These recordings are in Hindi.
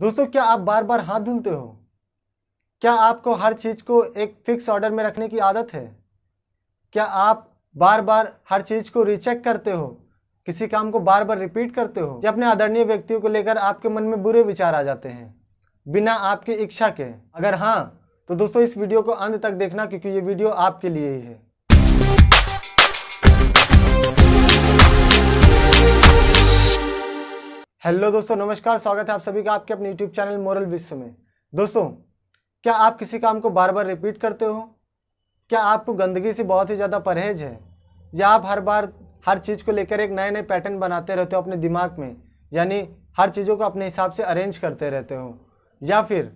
दोस्तों क्या आप बार बार हाथ धुलते हो क्या आपको हर चीज़ को एक फिक्स ऑर्डर में रखने की आदत है क्या आप बार बार हर चीज़ को रिचेक करते हो किसी काम को बार बार रिपीट करते हो या अपने आदरणीय व्यक्तियों को लेकर आपके मन में बुरे विचार आ जाते हैं बिना आपकी इच्छा के अगर हाँ तो दोस्तों इस वीडियो को अंत तक देखना क्योंकि ये वीडियो आपके लिए ही है हेलो दोस्तों नमस्कार स्वागत है आप सभी का आपके अपने यूट्यूब चैनल मोरल विश्व में दोस्तों क्या आप किसी काम को बार बार रिपीट करते हो क्या आपको गंदगी से बहुत ही ज़्यादा परहेज है या आप हर बार हर चीज़ को लेकर एक नए नए पैटर्न बनाते रहते हो अपने दिमाग में यानी हर चीज़ों को अपने हिसाब से अरेंज करते रहते हो या फिर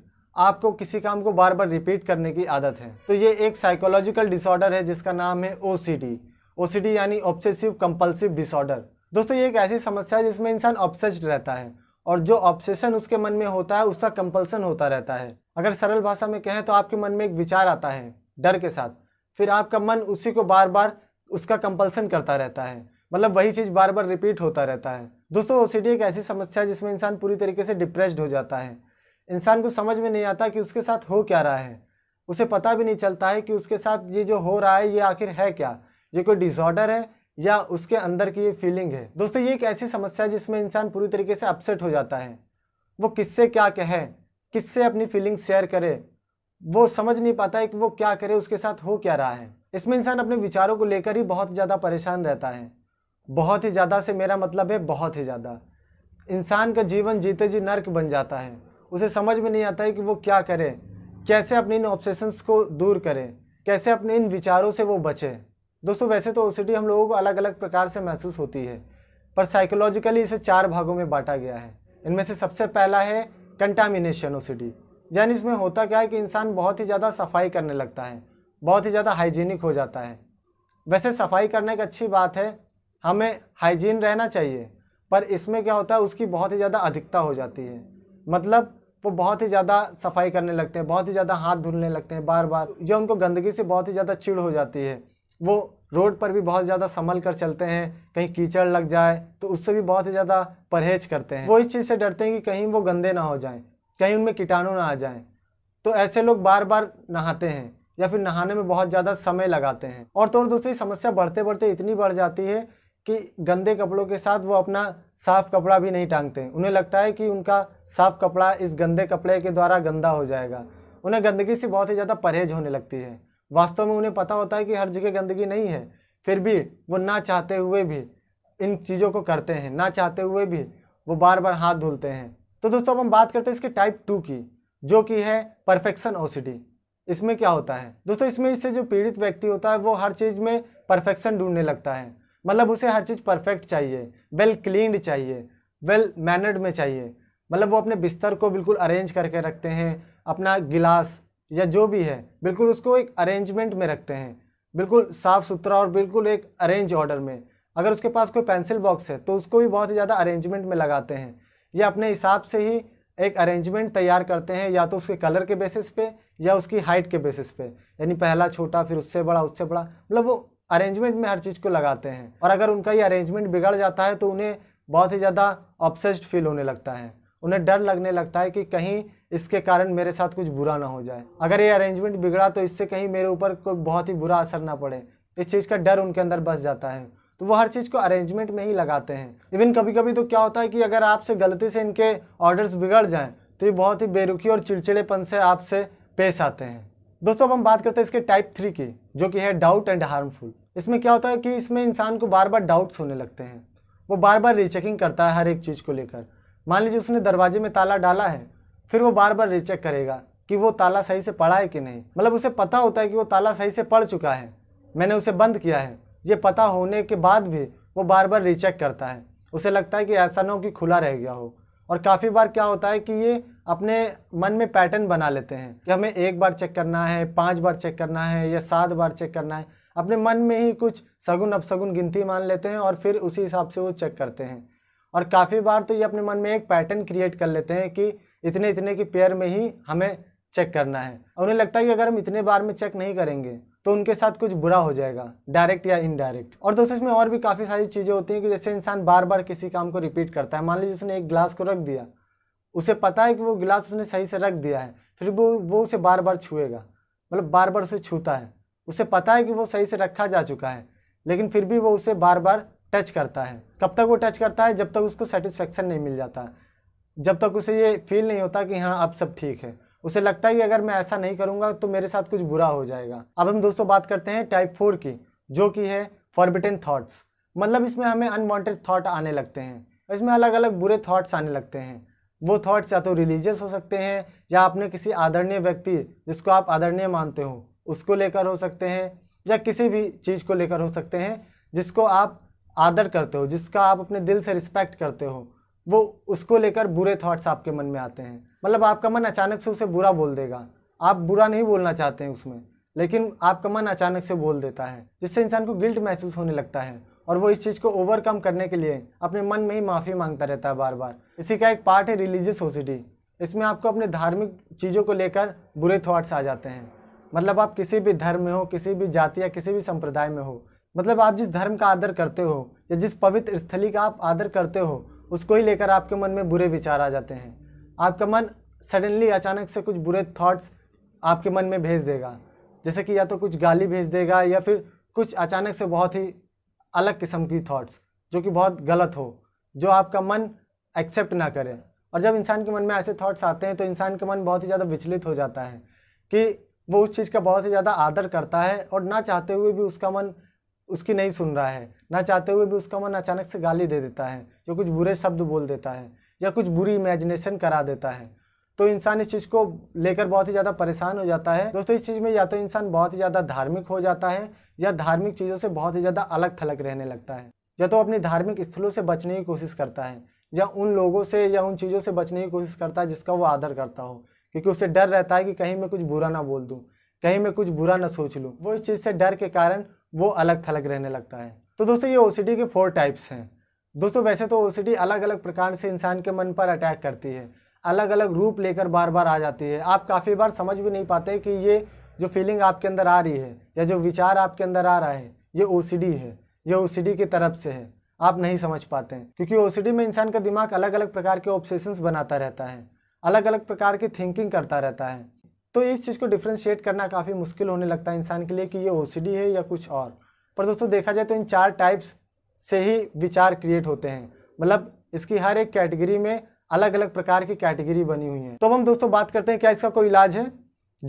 आपको किसी काम को बार बार रिपीट करने की आदत है तो ये एक साइकोलॉजिकल डिसऑर्डर है जिसका नाम है ओ सी यानी ऑब्सेसिव कंपल्सिव डिसऑर्डर दोस्तों ये एक ऐसी समस्या है जिसमें इंसान ऑब्सेस्ड रहता है और जो ऑब्सेशन उसके मन में होता है उसका कंपल्सन होता रहता है अगर सरल भाषा में कहें तो आपके मन में एक विचार आता है डर के साथ फिर आपका मन उसी को बार बार उसका कंपल्सन करता रहता है मतलब वही चीज़ बार बार रिपीट होता रहता है दोस्तों ओ एक ऐसी समस्या है जिसमें इंसान पूरी तरीके से डिप्रेस्ड हो जाता है इंसान को समझ में नहीं आता कि उसके साथ हो क्या रहा है उसे पता भी नहीं चलता है कि उसके साथ ये जो हो रहा है ये आखिर है क्या ये कोई डिसऑर्डर है या उसके अंदर की ये फीलिंग है दोस्तों ये एक ऐसी समस्या है जिसमें इंसान पूरी तरीके से अपसेट हो जाता है वो किससे क्या कहे किससे अपनी फीलिंग शेयर करे वो समझ नहीं पाता है कि वो क्या करे उसके साथ हो क्या रहा है इसमें इंसान अपने विचारों को लेकर ही बहुत ज़्यादा परेशान रहता है बहुत ही ज़्यादा से मेरा मतलब है बहुत ही ज़्यादा इंसान का जीवन जीते जी नर्क बन जाता है उसे समझ में नहीं आता है कि वो क्या करे कैसे अपने इन ऑब्सेशंस को दूर करे कैसे अपने इन विचारों से वो बचे दोस्तों वैसे तो ओ हम लोगों को अलग अलग प्रकार से महसूस होती है पर साइकोलॉजिकली इसे चार भागों में बांटा गया है इनमें से सबसे पहला है कंटामिनेशन ओ यानी इसमें होता क्या है कि इंसान बहुत ही ज़्यादा सफाई करने लगता है बहुत ही ज़्यादा हाइजीनिक हो जाता है वैसे सफाई करने की अच्छी बात है हमें हाइजीन रहना चाहिए पर इसमें क्या होता है उसकी बहुत ही ज़्यादा अधिकता हो जाती है मतलब वो बहुत ही ज़्यादा सफाई करने लगते हैं बहुत ही ज़्यादा हाथ धुलने लगते हैं बार बार या उनको गंदगी से बहुत ही ज़्यादा चिड़ हो जाती है वो रोड पर भी बहुत ज़्यादा संभल कर चलते हैं कहीं कीचड़ लग जाए तो उससे भी बहुत ही ज़्यादा परहेज करते हैं वो इस चीज़ से डरते हैं कि कहीं वो गंदे ना हो जाएं कहीं उनमें कीटाणु ना आ जाएं तो ऐसे लोग बार बार नहाते हैं या फिर नहाने में बहुत ज़्यादा समय लगाते हैं और तो और दूसरी समस्या बढ़ते बढ़ते इतनी बढ़ जाती है कि गंदे कपड़ों के साथ वो अपना साफ़ कपड़ा भी नहीं टांगते उन्हें लगता है कि उनका साफ़ कपड़ा इस गंदे कपड़े के द्वारा गंदा हो जाएगा उन्हें गंदगी से बहुत ही ज़्यादा परहेज होने लगती है वास्तव में उन्हें पता होता है कि हर जगह गंदगी नहीं है फिर भी वो ना चाहते हुए भी इन चीज़ों को करते हैं ना चाहते हुए भी वो बार बार हाथ धुलते हैं तो दोस्तों अब हम बात करते हैं इसके टाइप टू की जो कि है परफेक्शन ओ इसमें क्या होता है दोस्तों इसमें इससे जो पीड़ित व्यक्ति होता है वो हर चीज़ में परफेक्शन ढूंढने लगता है मतलब उसे हर चीज़ परफेक्ट चाहिए वेल क्लीन्ड चाहिए वेल मैनर्ड में चाहिए मतलब वो अपने बिस्तर को बिल्कुल अरेंज करके रखते हैं अपना गिलास या जो भी है बिल्कुल उसको एक अरेंजमेंट में रखते हैं बिल्कुल साफ़ सुथरा और बिल्कुल एक अरेंज ऑर्डर में अगर उसके पास कोई पेंसिल बॉक्स है तो उसको भी बहुत ही ज़्यादा अरेंजमेंट में लगाते हैं या अपने हिसाब से ही एक अरेंजमेंट तैयार करते हैं या तो उसके कलर के बेसिस पे या उसकी हाइट के बेसिस पे यानी पहला छोटा फिर उससे बड़ा उससे बड़ा मतलब वो अरेंजमेंट में हर चीज़ को लगाते हैं और अगर उनका ये अरेंजमेंट बिगड़ जाता है तो उन्हें बहुत ही ज़्यादा ऑप्सेस्ड फील होने लगता है उन्हें डर लगने लगता है कि कहीं इसके कारण मेरे साथ कुछ बुरा ना हो जाए अगर ये अरेंजमेंट बिगड़ा तो इससे कहीं मेरे ऊपर कोई बहुत ही बुरा असर ना पड़े इस चीज़ का डर उनके अंदर बस जाता है तो वो हर चीज़ को अरेंजमेंट में ही लगाते हैं इवन कभी कभी तो क्या होता है कि अगर आपसे गलती से इनके ऑर्डर्स बिगड़ जाएँ तो ये बहुत ही बेरुखी और चिड़चिड़ेपन से आपसे पेश आते हैं दोस्तों अब हम बात करते हैं इसके टाइप थ्री की जो कि है डाउट एंड हार्मफुल इसमें क्या होता है कि इसमें इंसान को बार बार डाउट्स होने लगते हैं वो बार बार रीचेकिंग करता है हर एक चीज़ को लेकर मान लीजिए उसने दरवाजे में ताला डाला है फिर वो बार बार रिचेक करेगा कि वो ताला सही से पड़ा है कि नहीं मतलब उसे पता होता है कि वो ताला सही से पड़ चुका है मैंने उसे बंद किया है ये पता होने के बाद भी वो बार बार रिचेक करता है उसे लगता है कि ऐसा ना हो कि खुला रह गया हो और काफ़ी बार क्या होता है कि ये अपने मन में पैटर्न बना लेते हैं कि हमें एक बार चेक करना है पाँच बार चेक करना है या सात बार चेक करना है अपने मन में ही कुछ सगुन अपसगुन गिनती मान लेते हैं और फिर उसी हिसाब से वो चेक करते हैं और काफ़ी बार तो ये अपने मन में एक पैटर्न क्रिएट कर लेते हैं कि इतने इतने की पेयर में ही हमें चेक करना है और उन्हें लगता है कि अगर हम इतने बार में चेक नहीं करेंगे तो उनके साथ कुछ बुरा हो जाएगा डायरेक्ट या इनडायरेक्ट और दोस्तों इसमें और भी काफ़ी सारी चीज़ें होती हैं कि जैसे इंसान बार बार किसी काम को रिपीट करता है मान लीजिए उसने एक गिलास को रख दिया उसे पता है कि वो गिलास उसने सही से रख दिया है फिर वो वो उसे बार बार छुएगा मतलब बार बार उसे छूता है उसे पता है कि वो सही से रखा जा चुका है लेकिन फिर भी वो उसे बार बार टच करता है कब तक वो टच करता है जब तक उसको सेटिस्फेक्शन नहीं मिल जाता जब तक उसे ये फील नहीं होता कि हाँ अब सब ठीक है उसे लगता है कि अगर मैं ऐसा नहीं करूँगा तो मेरे साथ कुछ बुरा हो जाएगा अब हम दोस्तों बात करते हैं टाइप फोर की जो कि है फॉरबिटन थाट्स मतलब इसमें हमें अनवांटेड थाट आने लगते हैं इसमें अलग अलग बुरे थाट्स आने लगते हैं वो थाट्स या तो रिलीजियस हो सकते हैं या आपने किसी आदरणीय व्यक्ति जिसको आप आदरणीय मानते हो उसको लेकर हो सकते हैं या किसी भी चीज़ को लेकर हो सकते हैं जिसको आप आदर करते हो जिसका आप अपने दिल से रिस्पेक्ट करते हो वो उसको लेकर बुरे थाट्स आपके मन में आते हैं मतलब आपका मन अचानक से उसे बुरा बोल देगा आप बुरा नहीं बोलना चाहते हैं उसमें लेकिन आपका मन अचानक से बोल देता है जिससे इंसान को गिल्ट महसूस होने लगता है और वो इस चीज़ को ओवरकम करने के लिए अपने मन में ही माफ़ी मांगता रहता है बार बार इसी का एक पार्ट है रिलीजियस ओसिडी इसमें आपको अपने धार्मिक चीज़ों को लेकर बुरे थाट्स आ जाते हैं मतलब आप किसी भी धर्म में हो किसी भी जाति या किसी भी संप्रदाय में हो मतलब आप जिस धर्म का आदर करते हो या जिस पवित्र स्थली का आप आदर करते हो उसको ही लेकर आपके मन में बुरे विचार आ जाते हैं आपका मन सडनली अचानक से कुछ बुरे थॉट्स आपके मन में भेज देगा जैसे कि या तो कुछ गाली भेज देगा या फिर कुछ अचानक से बहुत ही अलग किस्म की थॉट्स जो कि बहुत गलत हो जो आपका मन एक्सेप्ट ना करे और जब इंसान के मन में ऐसे थॉट्स आते हैं तो इंसान का मन बहुत ही ज़्यादा विचलित हो जाता है कि वो उस चीज़ का बहुत ही ज़्यादा आदर करता है और ना चाहते हुए भी उसका मन उसकी नहीं सुन रहा है ना चाहते हुए भी उसका मन अचानक से गाली दे देता है या कुछ बुरे शब्द बोल देता है या कुछ बुरी इमेजिनेशन करा देता है तो इंसान इस चीज़ को लेकर बहुत ही ज़्यादा परेशान हो जाता है दोस्तों इस चीज़ में या तो इंसान बहुत ही ज़्यादा धार्मिक हो जाता है या धार्मिक चीज़ों से बहुत ही ज़्यादा अलग थलग रहने लगता है या तो अपने धार्मिक स्थलों से बचने की कोशिश करता है या उन लोगों से या उन चीज़ों से बचने की कोशिश करता है जिसका वो आदर करता हो क्योंकि उसे डर रहता है कि कहीं मैं कुछ बुरा ना बोल दूँ कहीं मैं कुछ बुरा ना सोच लूँ वो इस चीज़ से डर के कारण वो अलग थलग रहने लगता है तो दोस्तों ये ओ के फोर टाइप्स हैं दोस्तों वैसे तो ओ अलग अलग प्रकार से इंसान के मन पर अटैक करती है अलग अलग रूप लेकर बार बार आ जाती है आप काफ़ी बार समझ भी नहीं पाते कि ये जो फीलिंग आपके अंदर आ रही है या जो विचार आपके अंदर आ रहा है ये ओ है ये ओ की तरफ से है आप नहीं समझ पाते हैं क्योंकि ओ में इंसान का दिमाग अलग अलग प्रकार के ऑब्सेशंस बनाता रहता है अलग अलग प्रकार की थिंकिंग करता रहता है तो इस चीज़ को डिफ्रेंशिएट करना काफ़ी मुश्किल होने लगता है इंसान के लिए कि ये ओ है या कुछ और पर दोस्तों देखा जाए तो इन चार टाइप्स से ही विचार क्रिएट होते हैं मतलब इसकी हर एक कैटेगरी में अलग अलग प्रकार की कैटेगरी बनी हुई है तो अब हम दोस्तों बात करते हैं क्या इसका कोई इलाज है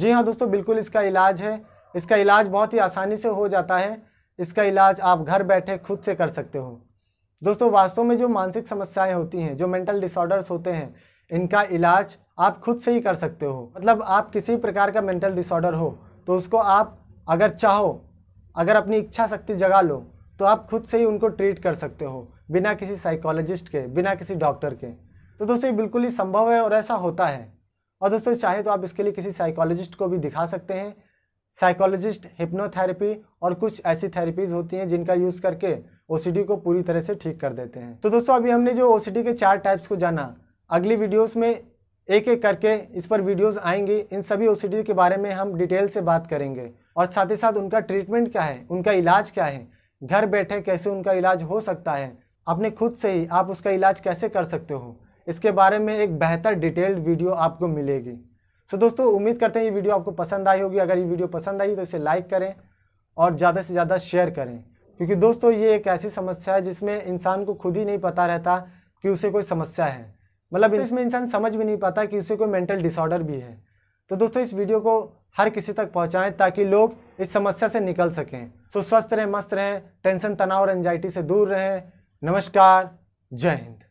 जी हाँ दोस्तों बिल्कुल इसका इलाज है इसका इलाज बहुत ही आसानी से हो जाता है इसका इलाज आप घर बैठे खुद से कर सकते हो दोस्तों वास्तव में जो मानसिक समस्याएं होती हैं जो मेंटल डिसऑर्डर्स होते हैं इनका इलाज आप खुद से ही कर सकते हो मतलब आप किसी प्रकार का मेंटल डिसऑर्डर हो तो उसको आप अगर चाहो अगर अपनी इच्छा शक्ति जगा लो तो आप खुद से ही उनको ट्रीट कर सकते हो बिना किसी साइकोलॉजिस्ट के बिना किसी डॉक्टर के तो दोस्तों ये बिल्कुल ही संभव है और ऐसा होता है और दोस्तों चाहे तो आप इसके लिए किसी साइकोलॉजिस्ट को भी दिखा सकते हैं साइकोलॉजिस्ट हिप्नोथेरेपी और कुछ ऐसी थेरेपीज होती हैं जिनका यूज़ करके ओ को पूरी तरह से ठीक कर देते हैं तो दोस्तों अभी हमने जो ओ के चार टाइप्स को जाना अगली वीडियोस में एक एक करके इस पर वीडियोस आएंगी इन सभी ओ के बारे में हम डिटेल से बात करेंगे और साथ ही साथ उनका ट्रीटमेंट क्या है उनका इलाज क्या है घर बैठे कैसे उनका इलाज हो सकता है अपने खुद से ही आप उसका इलाज कैसे कर सकते हो इसके बारे में एक बेहतर डिटेल्ड वीडियो आपको मिलेगी सो दोस्तों उम्मीद करते हैं ये वीडियो आपको पसंद आई होगी अगर ये वीडियो पसंद आई तो इसे लाइक करें और ज़्यादा से ज़्यादा शेयर करें क्योंकि दोस्तों ये एक ऐसी समस्या है जिसमें इंसान को खुद ही नहीं पता रहता कि उसे कोई समस्या है मतलब तो इसमें इंसान समझ भी नहीं पाता कि उसे कोई मेंटल डिसऑर्डर भी है तो दोस्तों इस वीडियो को हर किसी तक पहुंचाएं ताकि लोग इस समस्या से निकल सकें सो स्वस्थ रहें मस्त रहें टेंशन तनाव और एंजाइटी से दूर रहें नमस्कार जय हिंद